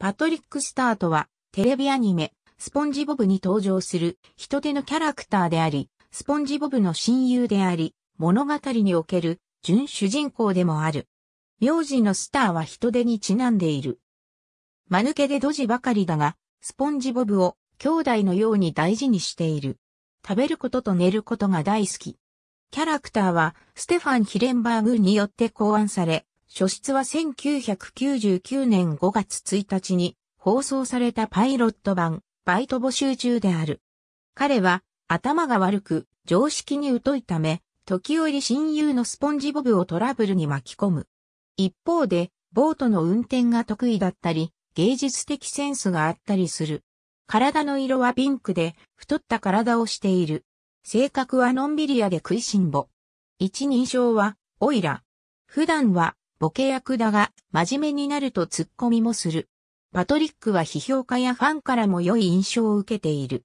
パトリック・スタートは、テレビアニメ、スポンジボブに登場する人手のキャラクターであり、スポンジボブの親友であり、物語における準主人公でもある。名字のスターは人手にちなんでいる。間抜けでドジばかりだが、スポンジボブを兄弟のように大事にしている。食べることと寝ることが大好き。キャラクターはステファン・ヒレンバーグによって考案され、初出は1999年5月1日に放送されたパイロット版、バイト募集中である。彼は頭が悪く常識に疎いため、時折親友のスポンジボブをトラブルに巻き込む。一方で、ボートの運転が得意だったり、芸術的センスがあったりする。体の色はピンクで、太った体をしている。性格はのんびり屋で食いしんぼ。一人称は、オイラ。普段は、ボケ役だが、真面目になると突っ込みもする。パトリックは批評家やファンからも良い印象を受けている。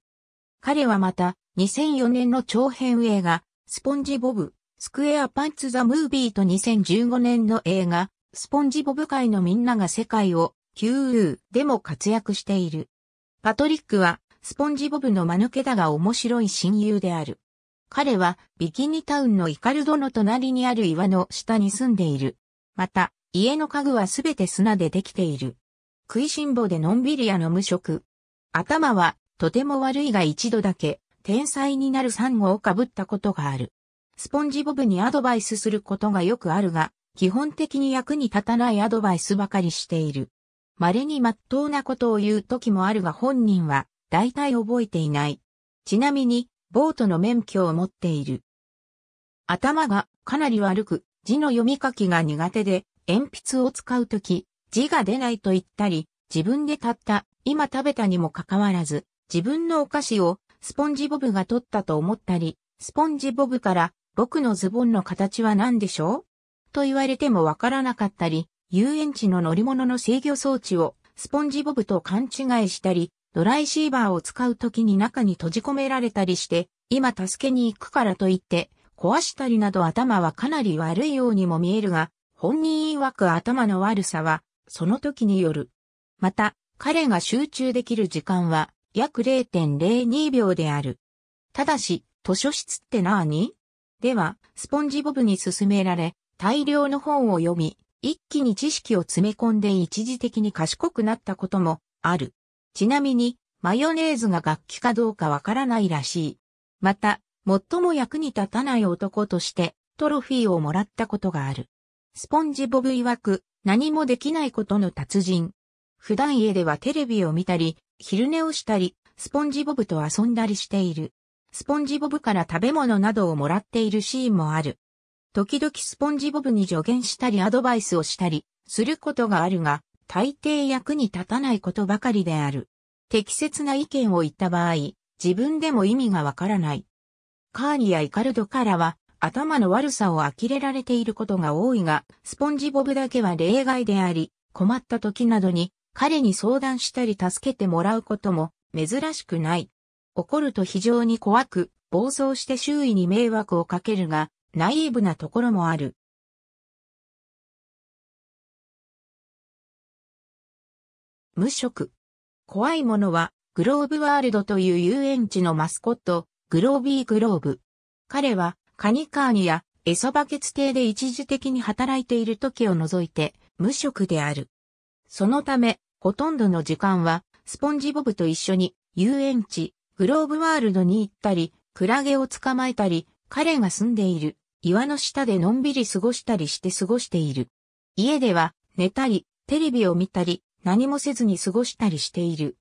彼はまた、2004年の長編映画、スポンジボブ、スクエアパンツザムービーと2015年の映画、スポンジボブ界のみんなが世界を、QU でも活躍している。パトリックは、スポンジボブの間抜けだが面白い親友である。彼は、ビキニタウンのイカルドの隣にある岩の下に住んでいる。また、家の家具はすべて砂でできている。食いしん坊でのんびり屋の無職。頭は、とても悪いが一度だけ、天才になるサンゴをかぶったことがある。スポンジボブにアドバイスすることがよくあるが、基本的に役に立たないアドバイスばかりしている。稀に真っ当なことを言う時もあるが本人は、大体覚えていない。ちなみに、ボートの免許を持っている。頭がかなり悪く、字の読み書きが苦手で、鉛筆を使うとき、字が出ないと言ったり、自分で買った、今食べたにもかかわらず、自分のお菓子をスポンジボブが取ったと思ったり、スポンジボブから僕のズボンの形は何でしょうと言われてもわからなかったり、遊園地の乗り物の制御装置をスポンジボブと勘違いしたり、ドライシーバーを使う時に中に閉じ込められたりして、今助けに行くからと言って、壊したりなど頭はかなり悪いようにも見えるが、本人曰く頭の悪さは、その時による。また、彼が集中できる時間は、約0.02秒である。ただし、図書室って何では、スポンジボブに勧められ、大量の本を読み、一気に知識を詰め込んで一時的に賢くなったこともある。ちなみに、マヨネーズが楽器かどうかわからないらしい。また、最も役に立たない男としてトロフィーをもらったことがある。スポンジボブ曰く何もできないことの達人。普段家ではテレビを見たり、昼寝をしたり、スポンジボブと遊んだりしている。スポンジボブから食べ物などをもらっているシーンもある。時々スポンジボブに助言したりアドバイスをしたりすることがあるが、大抵役に立たないことばかりである。適切な意見を言った場合、自分でも意味がわからない。カーニやイカルドからは、頭の悪さを呆れられていることが多いが、スポンジボブだけは例外であり、困った時などに彼に相談したり助けてもらうことも珍しくない。怒ると非常に怖く、暴走して周囲に迷惑をかけるが、ナイーブなところもある。無職。怖いものは、グローブワールドという遊園地のマスコット、グロービー・グローブ。彼は、カニカーニやエソバケツ邸で一時的に働いている時を除いて、無職である。そのため、ほとんどの時間は、スポンジボブと一緒に、遊園地、グローブワールドに行ったり、クラゲを捕まえたり、彼が住んでいる、岩の下でのんびり過ごしたりして過ごしている。家では、寝たり、テレビを見たり、何もせずに過ごしたりしている。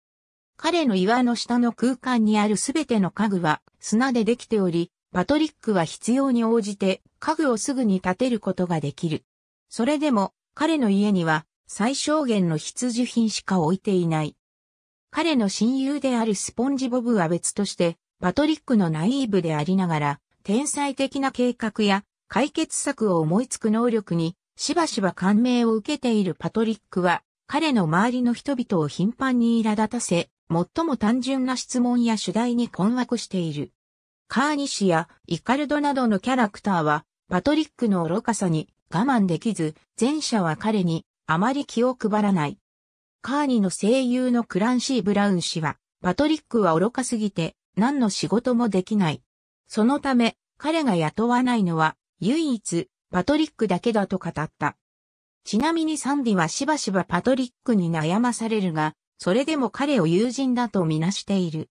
彼の岩の下の空間にあるすべての家具は砂でできており、パトリックは必要に応じて家具をすぐに建てることができる。それでも彼の家には最小限の必需品しか置いていない。彼の親友であるスポンジボブは別として、パトリックのナイーブでありながら、天才的な計画や解決策を思いつく能力にしばしば感銘を受けているパトリックは、彼の周りの人々を頻繁に苛立たせ、最も単純な質問や主題に困惑している。カーニシやイカルドなどのキャラクターは、パトリックの愚かさに我慢できず、前者は彼にあまり気を配らない。カーニの声優のクランシー・ブラウン氏は、パトリックは愚かすぎて何の仕事もできない。そのため、彼が雇わないのは唯一パトリックだけだと語った。ちなみにサンディはしばしばパトリックに悩まされるが、それでも彼を友人だとみなしている。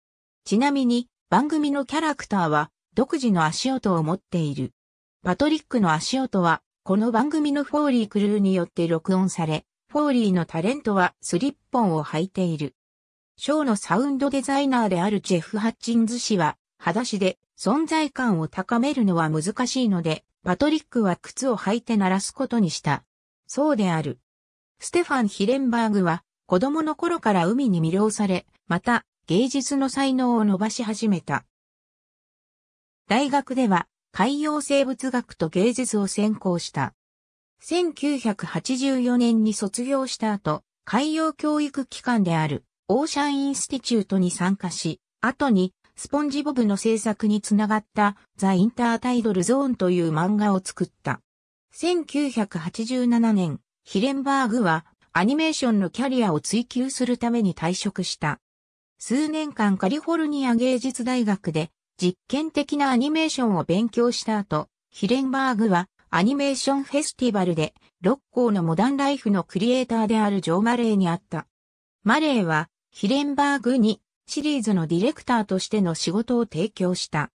ちなみに、番組のキャラクターは、独自の足音を持っている。パトリックの足音は、この番組のフォーリークルーによって録音され、フォーリーのタレントはスリッポンを履いている。ショーのサウンドデザイナーであるジェフ・ハッチンズ氏は、裸足で存在感を高めるのは難しいので、パトリックは靴を履いて鳴らすことにした。そうである。ステファン・ヒレンバーグは、子供の頃から海に魅了され、また芸術の才能を伸ばし始めた。大学では海洋生物学と芸術を専攻した。1984年に卒業した後、海洋教育機関であるオーシャンインスティチュートに参加し、後にスポンジボブの制作につながったザ・インタータイドル・ゾーンという漫画を作った。1987年、ヒレンバーグはアニメーションのキャリアを追求するために退職した。数年間カリフォルニア芸術大学で実験的なアニメーションを勉強した後、ヒレンバーグはアニメーションフェスティバルで六甲のモダンライフのクリエイターであるジョー・マレーに会った。マレーはヒレンバーグにシリーズのディレクターとしての仕事を提供した。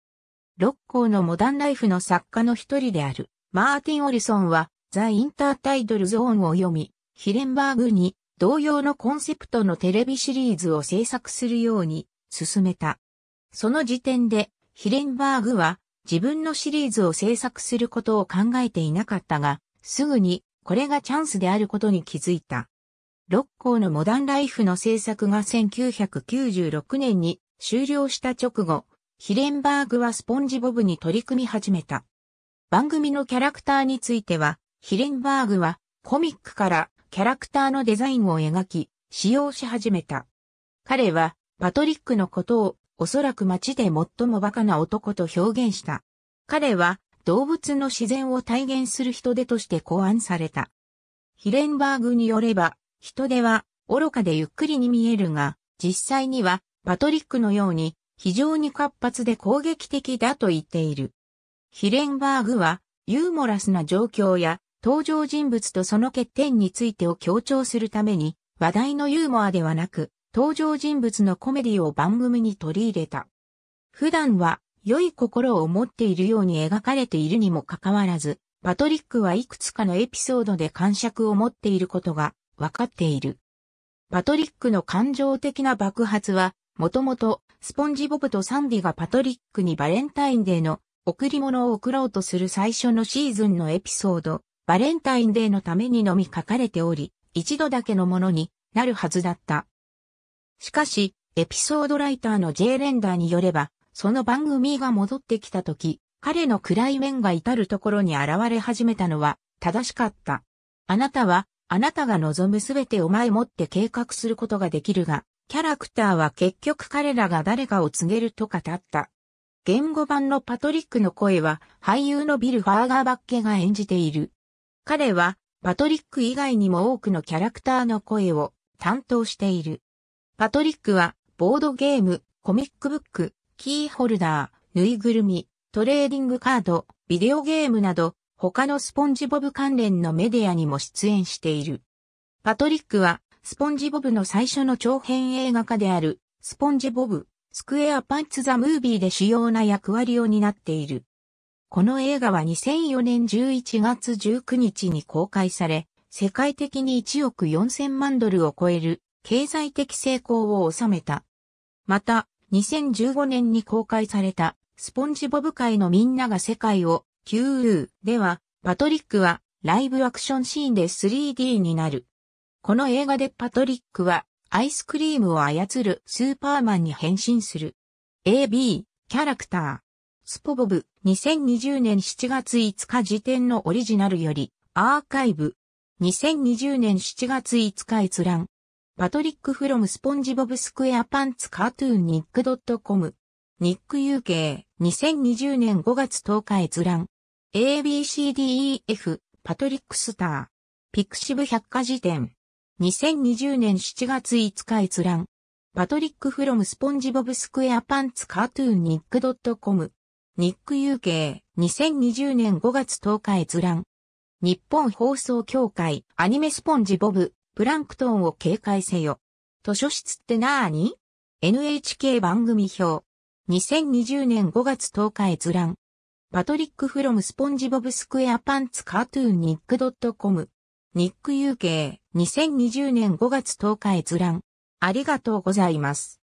六甲のモダンライフの作家の一人であるマーティン・オリソンはザ・インタータイトルゾーンを読み、ヒレンバーグに同様のコンセプトのテレビシリーズを制作するように進めた。その時点でヒレンバーグは自分のシリーズを制作することを考えていなかったが、すぐにこれがチャンスであることに気づいた。六甲のモダンライフの制作が1996年に終了した直後、ヒレンバーグはスポンジボブに取り組み始めた。番組のキャラクターについては、ヒレンバーグはコミックからキャラクターのデザインを描き、使用し始めた。彼は、パトリックのことを、おそらく街で最もバカな男と表現した。彼は、動物の自然を体現する人手として考案された。ヒレンバーグによれば、人手は、愚かでゆっくりに見えるが、実際には、パトリックのように、非常に活発で攻撃的だと言っている。ヒレンバーグは、ユーモラスな状況や登場人物とその欠点についてを強調するために、話題のユーモアではなく、登場人物のコメディを番組に取り入れた。普段は、良い心を持っているように描かれているにもかかわらず、パトリックはいくつかのエピソードで感触を持っていることがわかっている。パトリックの感情的な爆発は、もともとスポンジボブとサンディがパトリックにバレンタインデーの贈り物を贈ろうとする最初のシーズンのエピソードバレンタインデーのためにのみ書かれており、一度だけのものになるはずだった。しかし、エピソードライターの J レンダーによれば、その番組が戻ってきた時、彼の暗い面が至るところに現れ始めたのは正しかった。あなたは、あなたが望むすべてを前もって計画することができるが、キャラクターは結局彼らが誰かを告げると語った。言語版のパトリックの声は俳優のビル・ファーガーバッケが演じている。彼はパトリック以外にも多くのキャラクターの声を担当している。パトリックはボードゲーム、コミックブック、キーホルダー、ぬいぐるみ、トレーディングカード、ビデオゲームなど他のスポンジボブ関連のメディアにも出演している。パトリックはスポンジボブの最初の長編映画化であるスポンジボブ、スクエアパンツ・ザ・ムービーで主要な役割を担っている。この映画は2004年11月19日に公開され、世界的に1億4000万ドルを超える経済的成功を収めた。また、2015年に公開されたスポンジボブ界のみんなが世界を QU では、パトリックはライブアクションシーンで 3D になる。この映画でパトリックはアイスクリームを操るスーパーマンに変身する。AB、キャラクター。スポボブ2020年7月5日時点のオリジナルよりアーカイブ2020年7月5日閲覧パトリック・フロム・スポンジボブ・スクエア・パンツ・カートゥーン・ニック・ドット・コムニック UK 2020年5月10日閲覧 ABCDEF パトリック・スターピクシブ百科事典2020年7月5日閲覧パトリック・フロム・スポンジボブ・スクエア・パンツ・カートゥーン・ニック・ドット・コムニック UK、2020年5月10日閲覧。日本放送協会、アニメスポンジボブ、プランクトンを警戒せよ。図書室ってなーに ?NHK 番組表。2020年5月10日閲覧。パトリック・フロム・スポンジボブ・スクエア・パンツ・カートゥーン・ニック・ドット・コム。ニック UK、2020年5月10日閲覧。ありがとうございます。